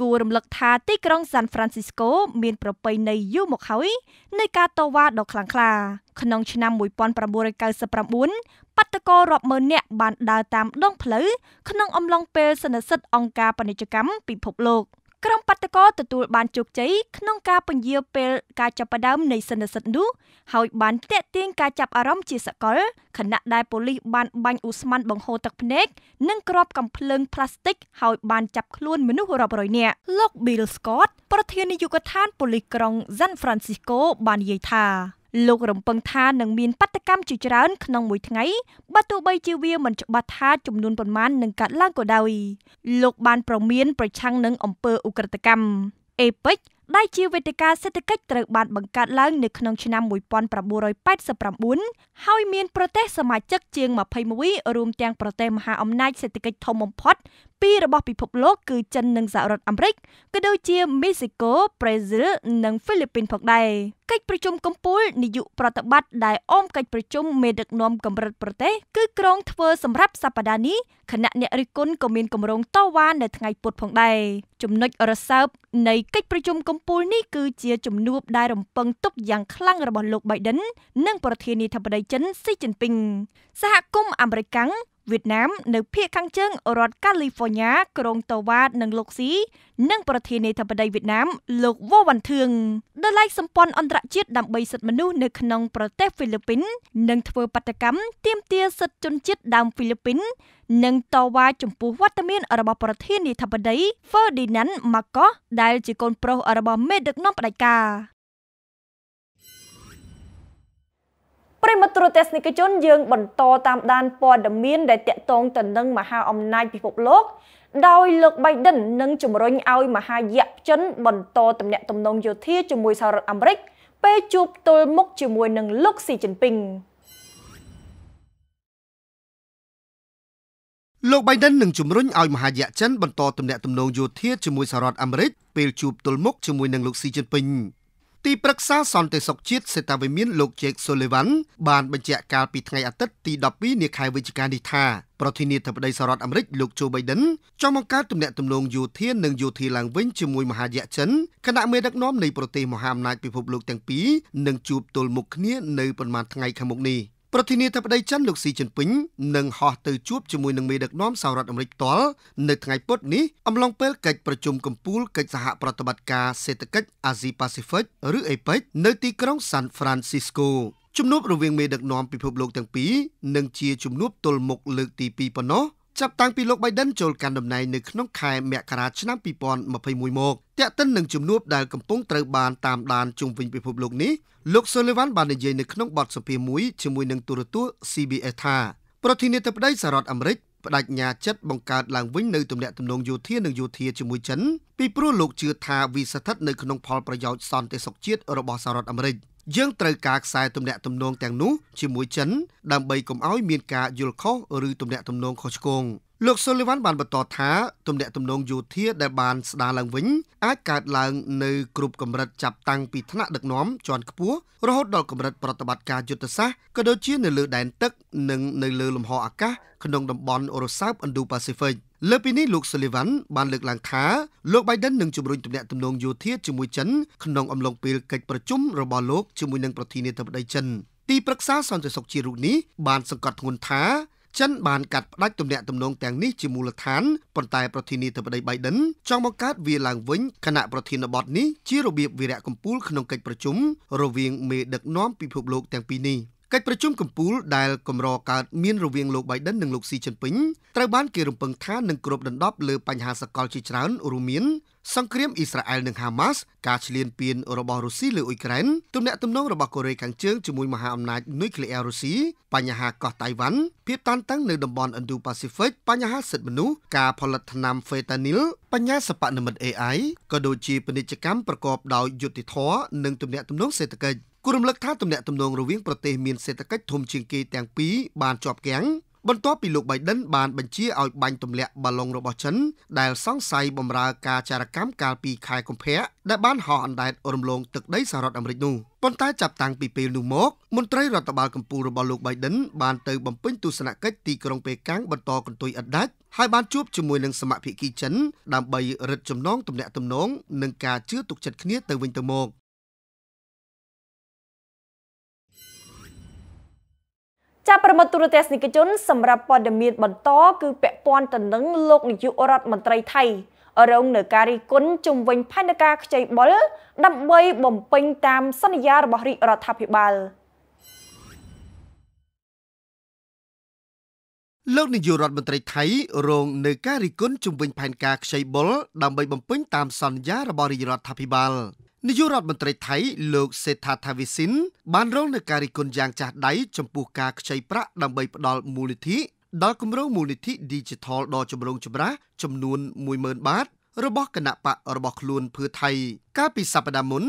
Speaker 2: គួររំលឹកថាទីក្រុងសាន់ហ្វ្រាន់ស៊ីស្កូមានប្រពៃណីយូរមកហើយនៃការតវ៉ាដ៏ខ្លាំងក្លា ក្នុងឆ្នាំ1999បាតុកររាប់ម៉ឺននាក់បានដើរតាមដងផ្លូវក្នុងអំឡុងពេលសន្និសីទអង្គការពាណិជ្ជកម្មពិភពលោក។ក្រុមបាតកោទទួលបានជោគជ័យក្នុងការពន្យាពេលការចាប់ផ្ដើមនៃសន្និសីទនោះហើយបានតាក់ទាញការចាប់អារម្មណ៍ជាសកលខណៈដែលប៉ូលីសបានបាញ់អ៊ូស្មាន់បង្ហូរទឹកភ្នែកនិងគ្រាប់កំភ្លើងផ្លាស្ទិកហើយបានចាប់ខ្លួនមនុស្សរាប់រយនាក់លោក Bill Scott ប្រធាននាយកដ្ឋានប៉ូលីសក្រុង San Francisco បាននិយាយថាលោករំពឹងថានឹងមានបាតកម្មជាច្រើនក្នុងមួយថ្ងៃបើទោះបីជាវាមិនច្បាស់ថាចំនួនប៉ុន្មាននឹងកើតឡើងក៏ដោយលោកបានប្រមានប្រឆាំងនឹងអំពើឧក្រិដ្ឋកម្ម APEC ដែលជាវេទិកាសេដ្ឋកិច្ចត្រូវបានបង្កើតឡើងនៅក្នុងឆ្នាំ1989ហើយមានប្រទេសសមាជិកជាង21រួមទាំងប្រទេសមហាអំណាចសេដ្ឋកិច្ចធំបំផុតពីររបស់ពិភពលោកគឺចិននិងសហរដ្ឋអាមេរិកក៏ដូចជាមីស៊ីកូប្រេស៊ីលនិងហ្វីលីពីនផងដែរកិច្ចប្រជុំកំពូលនាយកប្រតិបត្តិដែលអមកិច្ចប្រជុំមេដឹកនាំកម្រិតប្រទេសគឺក្រុងធ្វើសម្រាប់សប្តាហ៍នេះគណៈអ្នករិះគន់ក៏មានគម្រោងតវ៉ានៅថ្ងៃពុធផងដែរចំណុចរសើបនៃកិច្ចប្រជុំកំកំពូលនេះគឺជាជំនួបដែលរំពឹងទុកយ៉ាងខ្លាំងរបស់លោក Biden និងប្រធានាធិបតីចិនស៊ីជីនពីងសហគមន៍អាមេរិកាំងវៀតណាមនៅភូមិខាងជើង រដ្ឋកាលីហ្វ័រញ៉ាក្រុងតូវ៉ាត និងលោកស៊ីនិងប្រធានាធិបតីវៀតណាម លោកវ៉ូវ៉ាន់ធឿងដែលឡែកសម្ព័ន្ធអន្តរជាតិដើម្បីសិទ្ធិមនុស្សនៅក្នុងប្រទេសហ្វីលីពីននិងធ្វើបាតកម្មទាមទារសិទ្ធិជនជាតិដើមហ្វីលីពីន និងតវ៉ាចំពោះវត្តមាន របស់ប្រធានាធិបតី Ferdinand Marcos ដែល ជាកូនប្រុសរបស់មេដឹកនាំផ្ដាច់ការប្រិមត្តទូរទស្សនិកជនយើងបន្តតាមដានព័ត៌មានដែលតាក់ទងទៅនឹងមហាអំណាចពិភពលោក ដោយលោក Biden នឹងជំរុញឲ្យមហាយក្សចិនបន្តទំនាក់ទំនងយោធាជាមួយសហរដ្ឋអាមេរិកពេលជួបទល់មុខជាមួយនឹងលោកស៊ីជីនពីង
Speaker 1: លោក Biden នឹងជំរុញឲ្យមហាយក្សចិនបន្តទំនាក់ទំនងយោធាជាមួយសហរដ្ឋអាមេរិកពេលជួបទល់មុខជាមួយនឹងលោកស៊ីជីនពីងទីប្រឹក្សាសន្តិសុខជាតិសេតាវិមានលោក Jake Sullivan បានបញ្ជាក់កាលពីថ្ងៃអាទិត្យទី12នាខែវិច្ឆិកានេះថាប្រធានាធិបតីសហរដ្ឋអាមេរិកលោកโจ Biden ចង់បង្កើតទំនាក់ទំនងយោធានិងយោធាឡើងវិញជាមួយមហាយក្សចិនគណៈមេដឹកនាំនៃប្រទេសមហាអំណាចពិភពលោកទាំងពីរនឹងជួបទល់មុខគ្នានៅប្រមាណថ្ងៃខាងមុខនេះ។ប្រធានាធិបតីចិនលោកស៊ីជីនពីងនឹងហោះទៅជួបជាមួយនឹងមេដឹកនាំសហរដ្ឋអាមេរិកផ្ទាល់នៅថ្ងៃពុធនេះអំឡុងពេលកិច្ចប្រជុំកំពូលកិច្ចសហប្រតិបត្តិការសេដ្ឋកិច្ចអាស៊ីប៉ាស៊ីហ្វិកឬ APEC នៅទីក្រុង San Francisco ជំនួបរវាងមេដឹកនាំពិភពលោកទាំងពីរនឹងជាជំនួបទល់មុខលើកទី2ប៉ុណ្ណោះចាប់តាំងពីលោក Biden ចូលកាន់តំណែងនៅក្នុងខែមករាឆ្នាំ2021មកតាក់ទិននឹងជំនួបដែលកំពុងត្រូវបានតាមដានជុំវិញពិភពលោកនេះលោក Sullivan បាននិយាយនៅក្នុងបទសម្ភាសន៍មួយជាមួយនឹងទូរទស្សន៍ CBS ថាប្រធានាធិបតីសហរដ្ឋអាមេរិកបដិញ្ញាចិត្តបង្កើតឡើងវិញនៅទំនាក់ទំនងយោធានិងយោធាជាមួយចិនពីព្រោះលោកជឿថាវាស្ថិតនៅក្នុងផលប្រយោជន៍សន្តិសុខជាតិរបស់សហរដ្ឋអាមេរិកយើងត្រូវការខ្សែទំនាក់ទំនងទាំងនោះជាមួយចិន ដើម្បីកុំឲ្យមានការយល់ខុសឬទំនាក់ទំនងខុសឆ្គងលោកសូលីវ៉ាន់បានបន្តថាទំនាក់ទំនងយោធាដែលបានស្ដារឡើងវិញអាចកើតឡើងនៅគ្រប់កម្រិតចាប់តាំងពីថ្នាក់ដឹកនាំជាន់ខ្ពស់រហូតដល់កម្រិតប្រតិបត្តិការយុទ្ធសាស្ត្រក៏ដូចជានៅលើដែនទឹកនិងនៅលើលំហ អាកាសក្នុងតំបន់អូរ៉ូសើបឥណ្ឌូ-ប៉ាស៊ីហ្វិកលើពីនេះលោក Sullivan បានលើកឡើងថាលោក Biden នឹងជំរុញទំនាក់ទំនងយោធាជាមួយចិនក្នុងអំឡុងពេលកិច្ចប្រជុំរបស់លោកជាមួយនឹងប្រធានាធិបតីចិនទីប្រឹក្សាសន្តិសុខជាតិរូបនេះបានសង្កត់ធ្ងន់ថាចិនបានកាត់ផ្តាច់ទំនាក់ទំនងទាំងនេះជាមូលដ្ឋានប៉ុន្តែប្រធានាធិបតី Biden ចង់បង្កើតវាឡើងវិញគណៈប្រធានបទនេះជារបៀបវីរៈកម្ពុជាក្នុងកិច្ចប្រជុំរវាងមេដឹកនាំពិភពលោកទាំងពីរនេះ។កិច្ចប្រជុំកំពូលដែលកម្រកើតមានរវាងលោកបៃដិននិងលោកស៊ីជីនពីងត្រូវបានគេរំពឹងថានឹងគ្របដណ្ដប់លើបញ្ហាសកលជាច្រើនរួមមានសង្គ្រាមអ៊ីស្រាអែលនិងហាម៉ាស់ការឈ្លានពានរបស់រុស្ស៊ីលើអ៊ុយក្រែនទំនាក់ទំនងរបស់កូរ៉េខាងជើងជាមួយមហាអំណាចនុយក្លេអ៊ែររុស្ស៊ីបញ្ហាកោះតៃវ៉ាន់ភាពតានតឹងនៅតំបន់ Indo-Pacific បញ្ហាសិទ្ធិមនុស្សការផលិតថ្នាំ Fentanyl បញ្ហាសព្វនិមិត្ត AI ក៏ដូចជាពាណិជ្ជកម្មប្រកបដោយយុត្តិធម៌និងទំនាក់ទំនងសេដ្ឋកិច្ចគូរំលឹកថាទំនាក់ទំនងរវាងប្រទេសមានសេដ្ឋកិច្ចធំជាងគេទាំងពីរបានជាប់គាំងបន្ទាប់ពីលោកបៃដិនបានបញ្ជាឲ្យបាញ់ទម្លាក់បាឡុងរបស់ចិនដែលសង្ស័យបំរើការចារកម្មកាលពីខែកុម្ភៈដែលបានហោះអណ្ដែតរំលងទឹកដីសហរដ្ឋអាមេរិកនោះប៉ុន្តែចាប់តាំងពីពេលនោះមកមន្ត្រីរដ្ឋបាលកម្ពុជារបស់លោកបៃដិនបានទៅបំពេញទស្សនកិច្ចទីក្រុងប៉េកាំងបន្តកន្ទុយអណ្ដែតហើយបានជួបជាមួយនឹងសមាភិកីចិនដើម្បីរឹតចំណងទំនាក់ទំនងនិងការជឿទុកចិត្តគ្នាទៅវិញទៅមក
Speaker 2: ចាប់ប្រមត់ទូរទស្សនិកជនសម្រាប់ព័ត៌មានបន្តគឺពាក់ព័ន្ធទៅនឹងលោកនាយករដ្ឋមន្ត្រីថៃរងនៅការរីគុណជំវិញផែនការខ្ចីបុលដើម្បីបំពេញតាមសន្យារបស់រាជរដ្ឋាភិបាល
Speaker 1: លោកនាយករដ្ឋមន្ត្រីថៃរងនៅការរីគុណជំវិញផែនការខ្ចីបុលដើម្បីបំពេញតាមសន្យារបស់រាជរដ្ឋាភិបាលនាយករដ្ឋមន្ត្រីថៃ លោកសេដ្ឋាថាវិសិនបានរងនឹងការរិះគន់យ៉ាងចាស់ដៃចំពោះការខ្ចីប្រាក់ដើម្បីផ្ដល់មូលនិធិដល់គម្រោងមូលនិធិ Digital ដ៏ចម្រូងចម្រាសចំនួន10000បាតរបស់គណៈបករបស់ខ្លួនភឿថៃកាលពីសប្តាហ៍មុន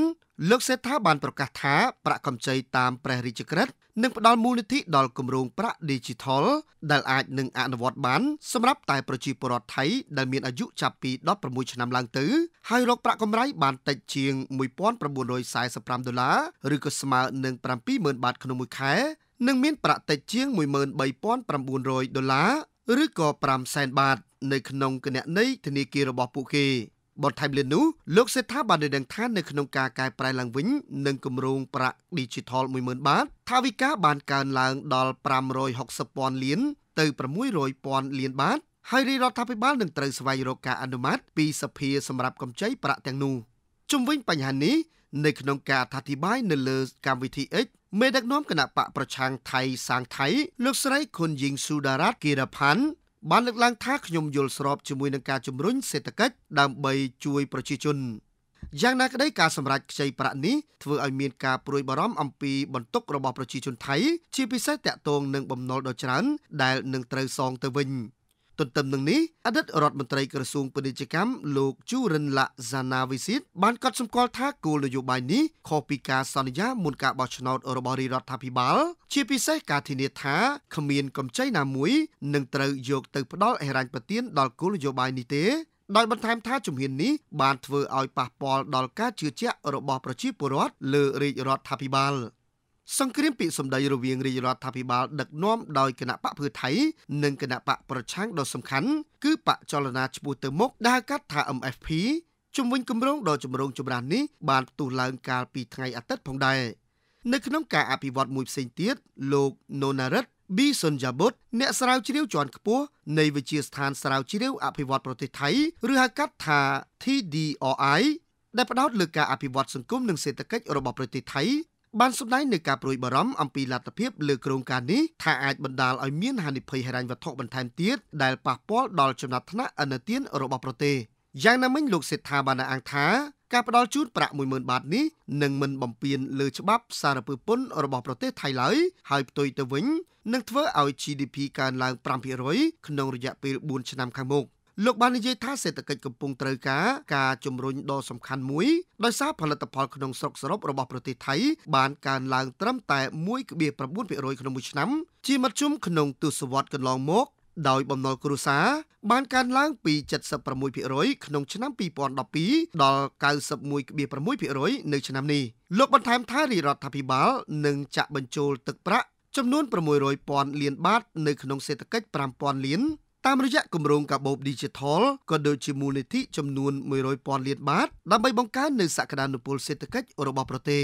Speaker 1: លោកសេដ្ឋាបានប្រកាសថាប្រាក់កម្ចីតាមព្រះរាជក្រឹត្យនឹងផ្ដល់មូលនិធិដល់គម្រោងប្រាក់ Digital ដែលអាចនឹងអនុវត្តបាន សម្រាប់តែប្រជាពលរដ្ឋថៃដែលមានអាយុចាប់ពី16ឆ្នាំឡើងទៅហើយរកប្រាក់កម្រៃបានតិចជាង1945ដុល្លារឬក៏ស្មើនឹង70000បាតក្នុងមួយខែនិងមានប្រាក់តិចជាង13900ដុល្លារឬក៏5សែនបាត នៅក្នុងគណនីធនាគាររបស់ពួកគេបន្ថែមលើនេះលោកសេដ្ឋាបានដឹងថានៅក្នុងការកែប្រែឡើងវិញនឹងគម្រោងប្រាក់ Digital 10000បាតថាវិការបានកើនឡើង ដល់560,000លានទៅ600,000លានបាតហើយរាជរដ្ឋាភិបាលនឹងត្រូវស្វែងរកការអនុម័តពីសភាសម្រាប់កម្ចីប្រាក់ទាំងនោះជំវិញបញ្ហានេះនៅក្នុងការអធិប្បាយនៅលើកម្មវិធី X មេដឹកនាំគណៈបកប្រឆាំងថៃសាងថៃលោកស្រីខុនយីងស៊ូដារ៉ាត់គីរ៉ាផាន់បានលើកឡើងថាខ្ញុំយល់ស្របជាមួយនឹងការជំរុញសេដ្ឋកិច្ចដើម្បីជួយប្រជាជនយ៉ាងណាក្តីការសម្រេចខ្ចីប្រាក់នេះធ្វើឲ្យមានការព្រួយបារម្ភអំពីបន្ទុករបស់ប្រជាជនថៃ ជាពិសេសតាក់ទងនឹងបំណុលដ៏ច្រើនដែលនឹងត្រូវសងទៅវិញ។ទន្ទឹមនឹងនេះអតីតរដ្ឋមន្ត្រីក្រសួងពាណិជ្ជកម្មលោកជូរិនឡាហ្សាណាវិសិត បានកត់សម្គាល់ថាគោលនយោបាយនេះខុសពីការសន្យាមុនការបោះឆ្នោតរបស់រដ្ឋាភិបាល ជាពិសេសការធានាថាគ្មានកម្ចីណាមួយនឹងត្រូវយកទៅផ្ដល់ហិរញ្ញប្បទានដល់គោលនយោបាយនេះទេ ដោយបន្ថែមថាជំហាននេះបានធ្វើឲ្យប៉ះពាល់ដល់ការជឿជាក់របស់ប្រជាពលរដ្ឋលើរាជរដ្ឋាភិបាល។សង្គ្រាមពាកសម្ដីរវាងរាជរដ្ឋាភិបាលដឹកនាំដោយគណៈបកភឿថៃនិងគណៈបកប្រឆាំងដ៏សំខាន់គឺបកចលនាឈ្មោះទៅមុខដើរកាត់ថា MFP ជំវិញគម្រោងដ៏ចម្រូងចម្រាសនេះបានផ្ទុះឡើងកាលពីថ្ងៃអាទិត្យផងដែរនៅក្នុងការអភិវឌ្ឍមួយផ្សេងទៀតលោកណូណារិតប៊ីសុនយ៉ាបុតអ្នកស្រាវជ្រាវជាន់ខ្ពស់នៃវិទ្យាស្ថានស្រាវជ្រាវអភិវឌ្ឍប្រទេសថៃឬហៅកាត់ថា TDRI ដែលផ្ដោតលើការអភិវឌ្ឍសង្គមនិងសេដ្ឋកិច្ចរបស់ប្រទេសថៃបានសម្ដែងនៅការប្រួយបារម្ភអំពីលទ្ធភាពលើគ្រោងការនេះថាអាចបណ្ដាលឲ្យមានហានិភ័យហិរញ្ញវត្ថុបន្ថែមទៀតដែលប៉ះពាល់ដល់ចំណាត់ថ្នាក់អន្តរជាតិរបស់ប្រទេសយ៉ាងណាមិញលោកសេដ្ឋាបានអង្គថាការផ្ដល់ជូនប្រាក់10000បាតនេះនឹងមិនបំពានលើច្បាប់សារពើពន្ធរបស់ប្រទេសថៃឡើយហើយផ្ទុយទៅវិញនឹងធ្វើឲ្យ GDP កើនឡើង5%ក្នុងរយៈពេល4ឆ្នាំខាងមុខលោកបាននិយាយថាសេដ្ឋកិច្ចកំពុងត្រូវការការជំរុញដ៏សំខាន់មួយដោយសារផលិតផលក្នុងស្រុកសរុបរបស់ប្រទេសថៃបានកើនឡើងត្រឹមតែ1.9%ក្នុងមួយឆ្នាំជាមធ្យមក្នុងទសវត្សរ៍កន្លងមកដោយបំណុលគ្រួសារបានកើនឡើងពី76%ក្នុងឆ្នាំ2012ដល់91.6%នៅឆ្នាំនេះលោកបន្ថែមថារាជរដ្ឋាភិបាលនឹងចាក់បញ្ចូលទឹកប្រាក់ចំនួន600,000លានបាតនៅក្នុងសេដ្ឋកិច្ច5,000លានតាមរយៈគម្រោងកាបូប Digital ក៏ដូចជាមូលនិធិចំនួន100,000លានបាតដើម្បី បង្កើននូវសក្តានុពលសេដ្ឋកិច្ចរបស់ប្រទេស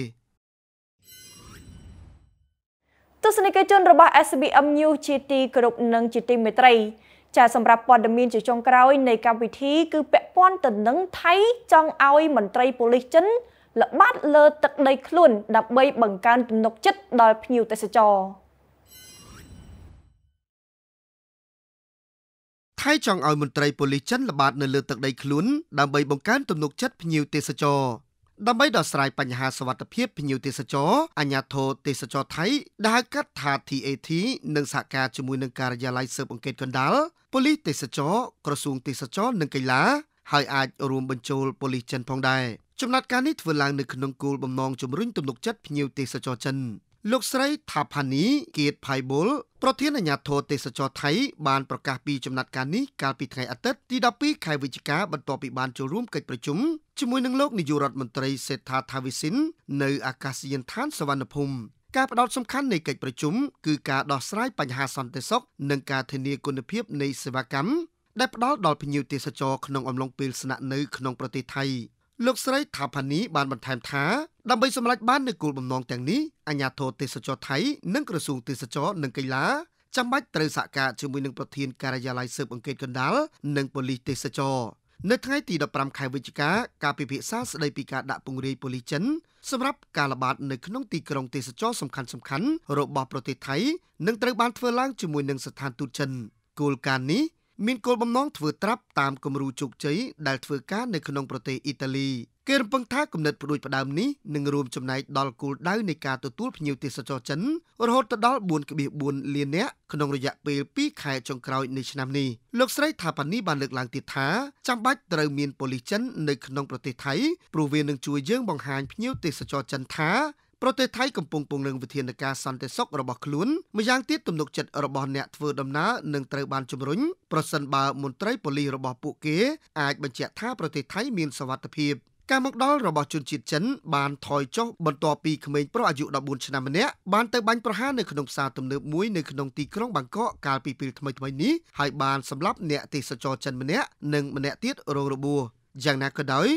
Speaker 2: ទស្សនិកជនរបស់ SBM News ជាទីគោរពនិងជាទីមេត្រីចាសម្រាប់ព័ត៌មានជាចុងក្រោយ នៃកម្មវិធី គឺពាក់ព័ន្ធទៅនឹងថៃចង់ឲ្យមន្ត្រីប៉ូលីសចិនល្បាតលើទឹកដីខ្លួនដើម្បីបង្កើនទំនុកចិត្តដល់ភ្ញៀវទេសចរ។
Speaker 1: ថៃចង់ឲ្យមន្ត្រីប៉ូលីសចិនល្បាតនៅលើទឹកដីខ្លួនដើម្បីបង្កើនទំនុកចិត្តភ្ញៀវទេសចរដើម្បីដោះស្រាយបញ្ហាសុវត្ថិភាពភ្ញៀវទេសចរអញ្ញាធរទេសចរថៃដែលកាត់ថា TAT និងសហការជាមួយនឹងការិយាល័យស៊ើបអង្កេតកណ្ដាលប៉ូលីសទេសចរ ក្រសួងទេសចរនិងកីឡាហើយអាច រួមបញ្ចូលប៉ូលីសចិនផងដែរចំណាត់ការនេះធ្វើឡើងនៅក្នុងគោលបំណងជំរុញទំនុកចិត្តភ្ញៀវទេសចរចិនលោកស្រីថាផានីគៀតផៃបុលប្រធានអាជ្ញាធរទេសចរថៃបានប្រកាសពីចំណាត់ការនេះកាលពីថ្ងៃអាទិត្យទី12ខែវិច្ឆិកាបន្ទាប់ពីបានចូលរួមកិច្ចប្រជុំជាមួយនឹងលោកនាយករដ្ឋមន្ត្រីសេដ្ឋាថាវិសិននៅអាកាសយានដ្ឋានសវណ្ណភូមិការផ្ដោតសំខាន់នៃកិច្ចប្រជុំគឺការដោះស្រាយបញ្ហាសន្តិសុខនិងការធានាគុណភាពនៃសេវាកម្មដែលផ្ដល់ដល់ភ្ញៀវទេសចរក្នុងអំឡុងពេលស្នាក់នៅក្នុងប្រទេសថៃលោកស្រីថាផានីបានបន្ថែមថាដើម្បីសម្រេចបាននូវគោលបំណងទាំងនេះអាជ្ញាធរទេសចរថៃនិងក្រសួងទេសចរនិងកីឡាចាំបាច់ត្រូវសហការជាមួយនឹងប្រធានការិយាល័យស៊ើបអង្កេតកណ្ដាលនិងប៉ូលីសទេសចរ នៅថ្ងៃទី15ខែវិច្ឆិកាការពិភាក្សាស្ដីពីការដាក់ពង្រាយប៉ូលីសចិនសម្រាប់ការល្បាតនៅក្នុងទីក្រុងទេសចរសំខាន់សំខាន់របស់ប្រទេសថៃនឹងត្រូវបានធ្វើឡើងជាមួយនឹងស្ថានទូតចិនគោលការណ៍នេះមានគោលបំណងធ្វើត្រាប់តាមគំរូជោគជ័យដែលធ្វើការនៅក្នុងប្រទេសអ៊ីតាលី គេរំពឹងថាគំនិតផ្ដួចផ្ដើមនេះនឹងរួមចំណែកដល់គោលដៅនៃការទទួល ភ្ញៀវទេសចរចិនរហូតដល់4.4លាននាក់ក្នុងរយៈពេល2ខែចុងក្រោយនៃឆ្នាំនេះលោកស្រីថាប៉ានីបានលើកឡើងទៀតថាចាំបាច់ត្រូវមានប៉ូលីសចិននៅក្នុងប្រទេសថៃព្រោះវានឹងជួយយើងបង្ហាញភ្ញៀវទេសចរចិនថាប្រទេសថៃកំពុងពង្រឹងវិធានការសន្តិសុខរបស់ខ្លួនម្យ៉ាងទៀតទំនុកចិត្តរបស់អ្នកធ្វើដំណើរនឹងត្រូវបានជំរុញប្រសិនបើមន្ត្រីប៉ូលីសរបស់ពួកគេអាចបញ្ជាក់ថាប្រទេសថៃមានសវត្ថិភាពការមកដល់របស់ជនជាតិចិនបានថយចុះបន្ទាប់ពីក្មេងប្រុសអាយុ14ឆ្នាំម្នាក់បានទៅបាញ់ប្រហារនៅក្នុងផ្សារទំនើបមួយនៅក្នុងទីក្រុងបាងកកកាលពីពេលថ្មីៗនេះហើយបានសម្លាប់អ្នកទេសចរចិនម្នាក់និងម្នាក់ទៀតរងរបួសយ៉ាងណាក៏ដោយ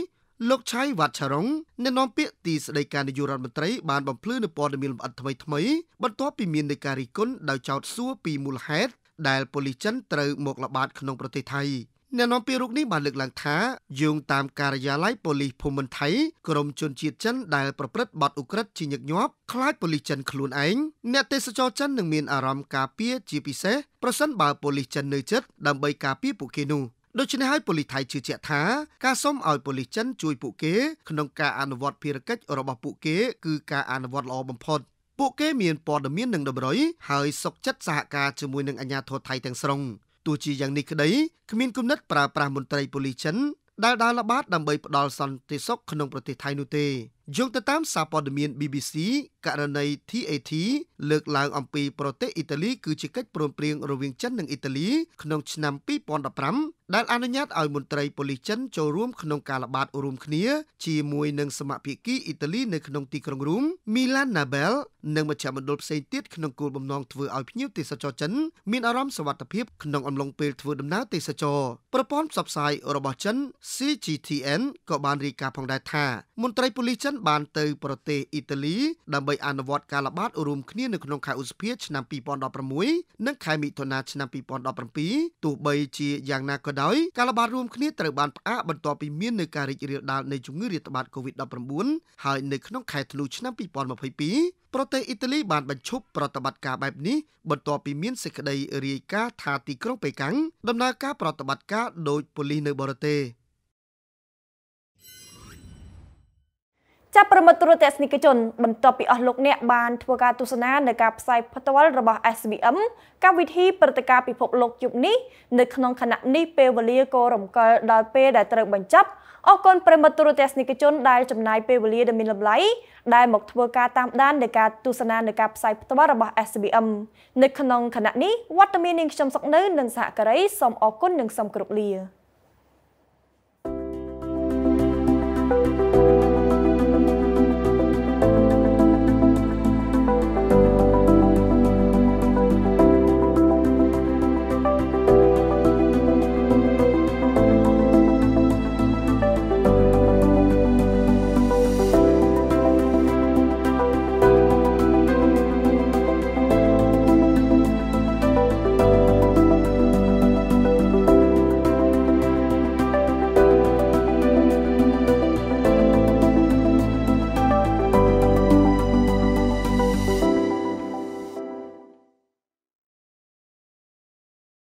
Speaker 1: លោកឆៃវ៉ាត់ឆារុងអ្នកនាំពាក្យទីស្តីការនាយករដ្ឋមន្ត្រីបានបំភ្លឺនូវព័ត៌មានលម្អិតថ្មីថ្មីបន្ទាប់ពីមាននៃការរិះគន់ដោយចោទសួរពីមូលហេតុដែលប៉ូលីសចិនត្រូវមកល្បាត ក្នុងប្រទេសថៃអ្នកនាំពាក្យរូបនេះបានលើកឡើងថាយោងតាមការិយាល័យប៉ូលីសភូមិន្ទថៃក្រមជនជាតិចិនដែលប្រព្រឹត្តបទឧក្រិដ្ឋជាញឹកញាប់ខ្លាចប៉ូលីសចិនខ្លួនឯងអ្នកទេសចរចិននឹងមានអារម្មណ៍ការពារជាពិសេសប្រសិនបើប៉ូលីសចិននៅជិតដើម្បីការពារពួកគេនោះដូច្នេះហើយប៉ូលីសថៃជឿជាក់ថាការសុំឲ្យប៉ូលីសចិនជួយពួកគេក្នុងការអនុវត្តភារកិច្ចរបស់ពួកគេគឺការអនុវត្តល្អបំផុតពួកគេមានព័ត៌មាននិងតម្រុយហើយសុខចិត្តសហការជាមួយនឹងអាជ្ញាធរថៃទាំងស្រុងទោះជាយ៉ាងនេះក្តីគ្មានគំនិតប្រើប្រាស់មន្ត្រីប៉ូលីសចិនដែលដើរល្បាតដើម្បីផ្ដល់សន្តិសុខក្នុងប្រទេសថៃនោះទេយោងទៅតាមសារព័ត៌មាន BBC ករណី TAT លើកឡើងអំពីប្រទេសអ៊ីតាលីគឺជាកិច្ចព្រមព្រៀងរវាងចិននិងអ៊ីតាលីក្នុងឆ្នាំ2015ដែលអនុញ្ញាតឲ្យមន្ត្រីប៉ូលីសចិនចូលរួមក្នុងការល្បាតរួមគ្នាជាមួយនឹងសមាភិកីអ៊ីតាលីនៅក្នុងទីក្រុងរូម Milan Nabel និងមជ្ឈមណ្ឌលផ្សេងទៀតក្នុងគោលបំណងធ្វើឲ្យភ្ញៀវទេសចរចិនមានអារម្មណ៍សុវត្ថិភាពក្នុងអំឡុងពេលធ្វើដំណើរទេសចរប្រព័ន្ធផ្សព្វផ្សាយរបស់ចិន CGTN ក៏បានរាយការណ៍ផងដែរថាមន្ត្រីប៉ូលីសចិនបានទៅប្រទេសអ៊ីតាលីដើម្បីអនុវត្តការល្បាតរួមគ្នានៅក្នុងខែឧសភាឆ្នាំ2016និងខែមិថុនាឆ្នាំ2017ទោះបីជាយ៉ាងណាក៏ដោយការល្បាតរួមគ្នាត្រូវបានផ្អាកបន្ទាប់ពីមាននៅការរីករាលដាលនៃជំងឺរាតត្បាត COVID-19 ហើយនៅក្នុងខែធ្នូឆ្នាំ2022ប្រទេសអ៊ីតាលី បានបញ្ឈប់ប្រតិបត្តិការបែបនេះបន្ទាប់ពីមានសេចក្តីរាយការណ៍ថាទីក្រុងប៉េកាំងដំណើរការប្រតិបត្តិការដោយប៉ូលីសនៅបរទេស
Speaker 2: ចាប់ប្រមត់ទូរទស្សនិកជនបន្ទាប់ពីអស់លោកអ្នកបានធ្វើការទស្សនានៅការផ្សាយផ្ទាល់របស់ SBM កម្មវិធីព្រឹត្តិការណ៍ពិភពលោកយប់នេះនៅក្នុងខណៈនេះពេលវេលាក៏រំកិលដល់ពេលដែលត្រូវបញ្ចប់អរគុណប្រិមត្តទូរទស្សនិកជនដែលចំណាយពេលវេលាដ៏មានតម្លៃដែលមកធ្វើការតាមដាននៃការទស្សនានៃការផ្សាយផ្ទាល់របស់ SBM នៅក្នុងខណៈនេះវត្តមាននាងខ្ញុំសុកនៅ និងសហការីសូមអរគុណនិងសូមគោរពលា